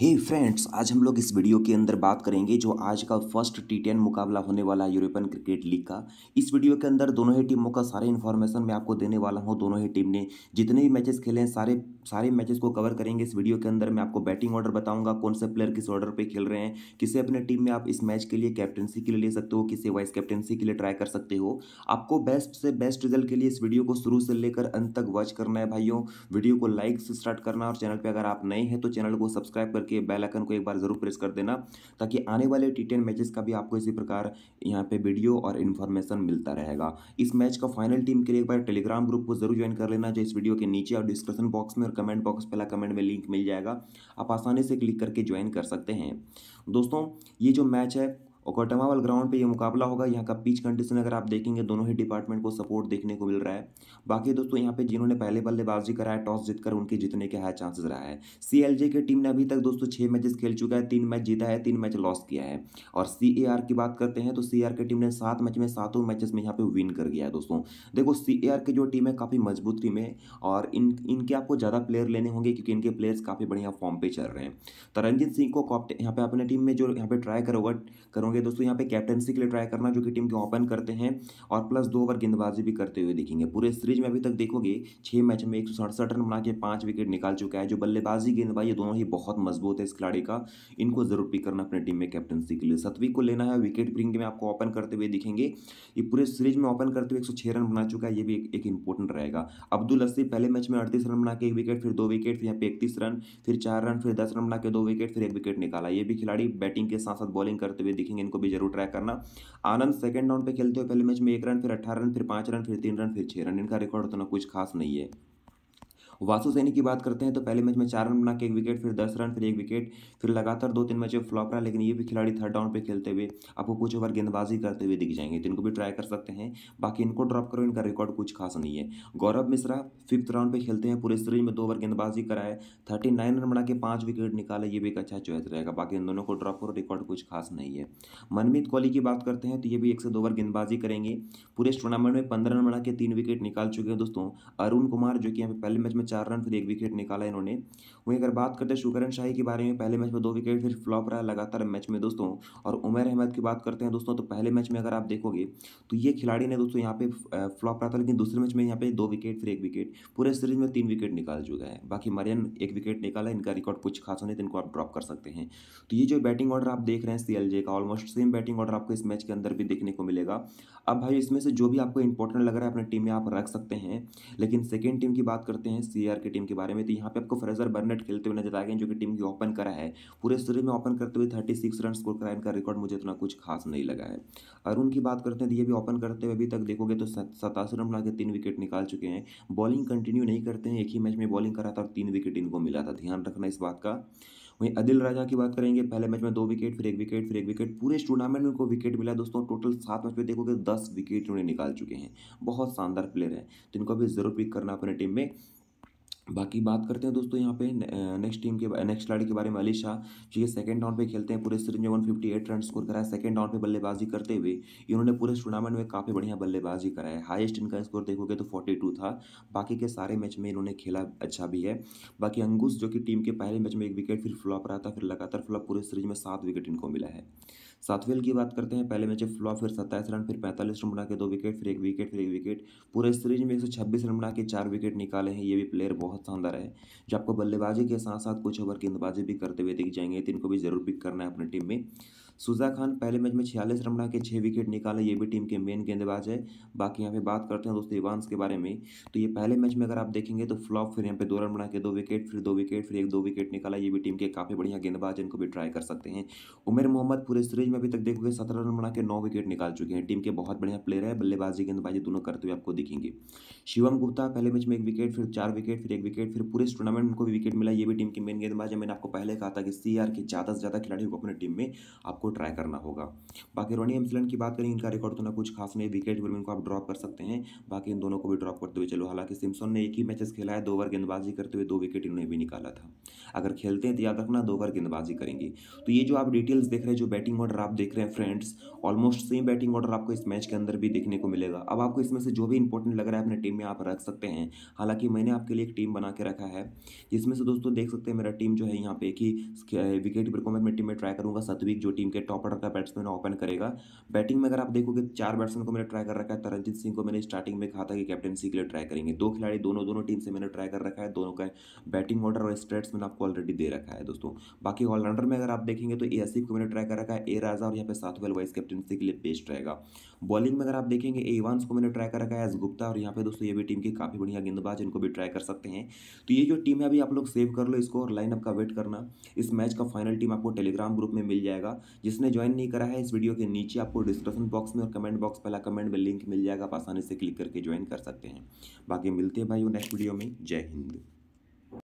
हे hey friends आज हम लोग इस वीडियो के अंदर बात करेंगे जो आज का फर्स्ट टी टेन मुकाबला होने वाला है यूरोपियन क्रिकेट लीग का इस वीडियो के अंदर दोनों ही टीमों का सारे इन्फॉर्मेशन मैं आपको देने वाला हूं दोनों ही टीम ने जितने भी मैचेस खेले हैं सारे सारे मैचेस को कवर करेंगे इस वीडियो के अंदर मैं आपको बैटिंग ऑर्डर बताऊँगा कौन से प्लेयर किस ऑर्डर पर खेल रहे हैं किसे अपने टीम में आप इस मैच के लिए कैप्टनसी के लिए ले सकते हो किसे वाइस कैप्टनसी के लिए ट्राई कर सकते हो आपको बेस्ट से बेस्ट रिजल्ट के लिए इस वीडियो को शुरू से लेकर अंत तक वॉच करना है भाइयों वीडियो को लाइक से स्टार्ट करना और चैनल पर अगर आप नए हैं तो चैनल को सब्सक्राइब करके बेल आइकन को एक बार ज़रूर प्रेस कर देना ताकि आने वाले टी टेन मैचेस का भी आपको इसी प्रकार यहाँ पे वीडियो और इन्फॉर्मेशन मिलता रहेगा इस मैच का फाइनल टीम के लिए एक बार टेलीग्राम ग्रुप को जरूर ज्वाइन कर लेना जो इस वीडियो के नीचे और डिस्क्रिप्शन बॉक्स में और कमेंट बॉक्स पहला कमेंट में लिंक मिल जाएगा आप आसानी से क्लिक करके ज्वाइन कर सकते हैं दोस्तों ये जो मैच है और कोटमावल ग्राउंड पे ये मुकाबला होगा यहाँ का पिच कंडीशन अगर आप देखेंगे दोनों ही डिपार्टमेंट को सपोर्ट देखने को मिल रहा है बाकी दोस्तों यहाँ पे जिन्होंने पहले बल्लेबाजी करा है टॉस जीतकर उनके जीतने के हाई चांसेस रहा है सी के टीम ने अभी तक दोस्तों छः मैचेस खेल चुका है तीन मैच जीता है तीन मैच लॉस किया है और सी की बात करते हैं तो सी की टीम ने सात मैच में सातों मैचेस में यहाँ पे विन कर गया है दोस्तों देखो सी की जो टीम है काफ़ी मजबूत टीम है और इन इनके आपको ज़्यादा प्लेयर लेने होंगे क्योंकि इनके प्लेयर्स काफ़ी बढ़िया फॉर्म पर चल रहे हैं तो रंजीत सिंह को यहाँ पे अपने टीम में जो यहाँ पे ट्राई करोगा करो होंगे दोस्तों यहाँ पे कैप्टनसी के लिए ट्राई करना जो कि टीम के ओपन करते हैं और प्लस दो ओवर गेंदबाजी भी करते हुए दिखेंगे पूरे सीरीज में अभी तक देखोगे छः मैच में एक रन बना के पाँच विकेट निकाल चुका है जो बल्लेबाजी गेंदबाजी दोनों ही बहुत मजबूत है इस खिलाड़ी का इनको जरूर पिक करना अपने टीम में कैप्टनसी के लिए सतवी को लेना है विकेट ब्रिंग में आपको ओपन करते हुए दिखेंगे ये पूरे सीरीज में ओपन करते हुए एक रन बना चुका है ये भी एक, एक इंपॉर्टेंट रहेगा अब्दुल अस्सी पहले मैच में अड़तीस रन बना के एक विकेट फिर दो विकेट फिर यहाँ पे इकतीस रन फिर चार रन फिर दस रन बना के दो विकेट फिर एक विकेट निकाला ये भी खिलाड़ी बैटिंग के साथ साथ बॉलिंग करते हुए दिखेंगे होंगे इनको भी जरूर ट्राई करना आनंद सेकंड राउंड पे खेलते हुए पहले मैच में एक रन फिर अट्ठारह रन फिर पाँच रन फिर तीन रन फिर छः रन इनका रिकॉर्ड उतना कुछ खास नहीं है वासु सैनी की बात करते हैं तो पहले मैच में चार रन बना के एक विकेट फिर दस रन फिर एक विकेट फिर लगातार दो तीन मैच में फ्लॉप रहा लेकिन ये भी खिलाड़ी थर्ड डाउन पर खेलते हुए आपको कुछ ओवर गेंदबाजी करते हुए दिख जाएंगे तो इनको भी ट्राई कर सकते हैं बाकी इनको ड्रॉप करो इनका रिकॉर्ड कुछ खास नहीं है गौरव मिश्रा फिफ्थ राउंड पर खेलते हैं पूरे सीरीज में दो ओवर गेंदबाजी कराए थर्टी नाइन रन बना के पाँच विकेट निकाले ये भी एक अच्छा चॉइस रहेगा बाकी इन दोनों को ड्रॉप करो रिकॉर्ड कुछ खास नहीं है मनमीत कोहली की बात करते हैं तो ये भी एक से दो ओवर गेंदबाजी करेंगे पूरे टूर्नामेंट में पंद्रह रन बना के तीन विकेट निकाल चुके हैं दोस्तों अरुण कुमार जो कि यहाँ पे पहले मैच में चार रन फिर एक विकेट निकाला इन्होंने वहीं अगर बात करते हैं शुकरन शाही के बारे में पहले मैच में दो विकेट फिर फ्लॉप रहा लगातार मैच में दोस्तों और उमर अहमद की बात करते हैं दोस्तों तो पहले मैच में अगर आप देखोगे तो ये खिलाड़ी ने दोस्तों यहाँ पे फ्लॉप रहा था लेकिन दूसरे मैच में यहाँ पे दो विकेट फिर एक विकेट पूरे सीरीज में तीन विकेट निकाल चुका है बाकी मरियन एक विकेट निकाला इनका रिकॉर्ड कुछ खास होने तो इनको आप ड्रॉप कर सकते हैं तो ये जो बैटिंग ऑर्डर आप देख रहे हैं सी का ऑलमोस्ट सेम बैटिंग ऑर्डर आपको इस मैच के अंदर भी देखने को मिलेगा अब भाई इसमें से जो भी आपको इंपॉर्टेंट लग रहा है अपने टीम में आप रख सकते हैं लेकिन सेकेंड टीम की बात करते हैं सी सीआर की टीम के बारे में तो यहाँ पे आपको फ्रेजर बर्नेट खेलते हुए नजर आ गए जो कि टीम की ओपन करा है पूरे सीरीज में ओपन करते हुए थर्टी सिक्स रन स्कोर कराए इनका रिकॉर्ड मुझे इतना कुछ खास नहीं लगा है अरुण की बात करते हैं तो ये भी ओपन करते हुए अभी तक देखोगे तो सतासी रन बना के तीन विकेट निकाल चुके हैं बॉलिंग कंटिन्यू नहीं करते हैं एक ही मैच में बॉलिंग करा था और तीन विकेट इनको मिला था ध्यान रखना इस बात का वहीं अदिल राजा की बात करेंगे पहले मैच में दो विकेट फिर एक विकेट फिर एक विकेट पूरे इस टूर्नामेंट में उनको विकेट मिला दोस्तों टोटल सात मैच में देखोगे दस विकेट उन्हें निकाल चुके हैं बहुत शानदार प्लेयर है तो इनको भी जरूर पिक करना अपने टीम में बाकी बात करते हैं दोस्तों यहाँ पे नेक्स्ट टीम के नेक्स्ट खिलाड़ी के बारे में अली शाह जो ये सेकंड राउंड पे खेलते हैं पूरे सीरीज में एट रन स्कोर कराया सेकंड राउंड पे बल्लेबाजी करते हुए इन्होंने पूरे टूर्नामेंट में काफ़ी बढ़िया बल्लेबाजी कराया है हाईएस्ट इनका स्कोर देखोगे तो फोर्टी था बाकी के सारे मैच में इन्होंने खेला अच्छा भी है बाकी अंगूस जो कि टीम के पहले मैच में एक विकेट फिर फ्लॉप रहा था फिर लगातार फ्लॉप पूरे सीरीज में सात विकेट इनको मिला है सातवेल की बात करते हैं पहले मैच में फ्लॉप फिर सत्ताईस रन फिर पैंतालीस रन बना के दो विकेट फिर एक विकेट फिर एक विकेट पूरे सीरीज में एक रन बना के चार विकेट निकाले हैं ये भी प्लेयर बहुत शानदार है जो आपको बल्लेबाजी के साथ साथ कुछ ओवर गेंदबाजी भी करते हुए दिख जाएंगे तो इनको भी जरूर पिक करना है अपनी टीम में सुजा खान पहले मैच में छियालीस रन बना के छः विकेट निकाले ये भी टीम के मेन गेंदबाज है बाकी यहाँ पे बात करते हैं दोस्तों इवान्स के बारे में तो ये पहले मैच में अगर आप देखेंगे तो फ्लॉप फिर यहाँ पे दो रन बना के दो विकेट फिर दो विकेट फिर एक दो विकेट निकाला ये भी टीम के काफ़ी बढ़िया गेंदबाज इनको भी ट्राई कर सकते हैं उमेर मोहम्मद पूरे सीरीज में अभी तक देखोगे सत्रह रन बना के नौ विकेट निकाल चुके हैं टीम के बहुत बढ़िया प्लेयर है बल्लेबाजी गेंदबाजी दोनों करते हुए आपको दिखेंगे शिवम गुप्ता पहले मैच में एक विकेट फिर चार विकेट फिर एक विकेट फिर पूरे टूर्नामेंट को उनको भी विकेट मिला ये भी टीम की मेन गेंदबाज है मैंने आपको पहले कहा था कि सी के ज़्यादा से ज़्यादा खिलाड़ियों को अपने टीम में आप आपको ट्राई करना होगा बाकी रोनी एम्सलैंड की बात करें इनका रिकॉर्ड तो ना कुछ खास नहीं विकेट पर इनको आप ड्रॉप कर सकते हैं बाकी इन दोनों को भी ड्रॉप करते हुए चलो हालांकि सिमसन ने एक ही मैचेस खेला है दो ओवर गेंदबाजी करते हुए दो विकेट इन्होंने भी निकाला था अगर खेलते हैं तो याद रखना दो ओवर गेंदबाजी करेंगे तो ये जो आप डिटेल्स देख रहे हैं जो बैटिंग ऑर्डर आप देख रहे हैं friends almost same batting order आपको इस मैच के अंदर भी देखने को मिलेगा अब आपको इसमें से जो भी इंपॉर्टेंट लग रहा है अपने टीम में आप रख सकते हैं हालांकि मैंने आपके लिए एक टीम बना के रखा है जिसमें से दोस्तों देख सकते हैं मेरा टीम जो है यहाँ पे एक ही विकेट पर को मैं अपनी टीम में ट्राई करूँगा सत्विक जो टीम के टॉप ऑर्डर का बैट्समैन ओपन करेगा बैटिंग में अगर आप देखोगे चार बैट्समैन को मैंने ट्राई कर रखा है तरनजीत सिंह को मैंने स्टार्टिंग में कहा था कि कैप्टनसी के लिए ट्राई करेंगे दो खिलाड़ी दोनों दोनों टीम से मैंने ट्राई कर रखा है दोनों का बैटिंग ऑर्डर और स्ट्रेट्स मैंने आपको ऑलरेडी दे रखा है दोस्तों बाकी ऑलराउंडर में अगर आप देखेंगे तो ए आसिफ को मैंने ट्राई कर रखा है ए राजा और यहाँ पे साथवेल वाइस कैप्टनसी के लिए बेस्ट रहेगा बॉलिंग में अगर आप देखेंगे ए को मैंने ट्राई कर रखा है एस गुप्ता और यहाँ पे दोस्तों ये भी टीम के काफ़ी बढ़िया गेंदबाज इनको भी ट्राई कर सकते हैं तो ये जो टीम है अभी आप लोग सेव कर लो इसको और लाइनअप का वेट करना इस मैच का फाइनल टीम आपको टेलीग्राम ग्रुप में मिल जाएगा जिसने ज्वाइन नहीं करा है इस वीडियो के नीचे आपको डिस्क्रिप्शन बॉक्स में और कमेंट बॉक्स पहला कमेंट में लिंक मिल जाएगा आप आसानी से क्लिक करके ज्वाइन कर सकते हैं बाकी मिलते हैं भाई नेक्स्ट वीडियो में जय हिंद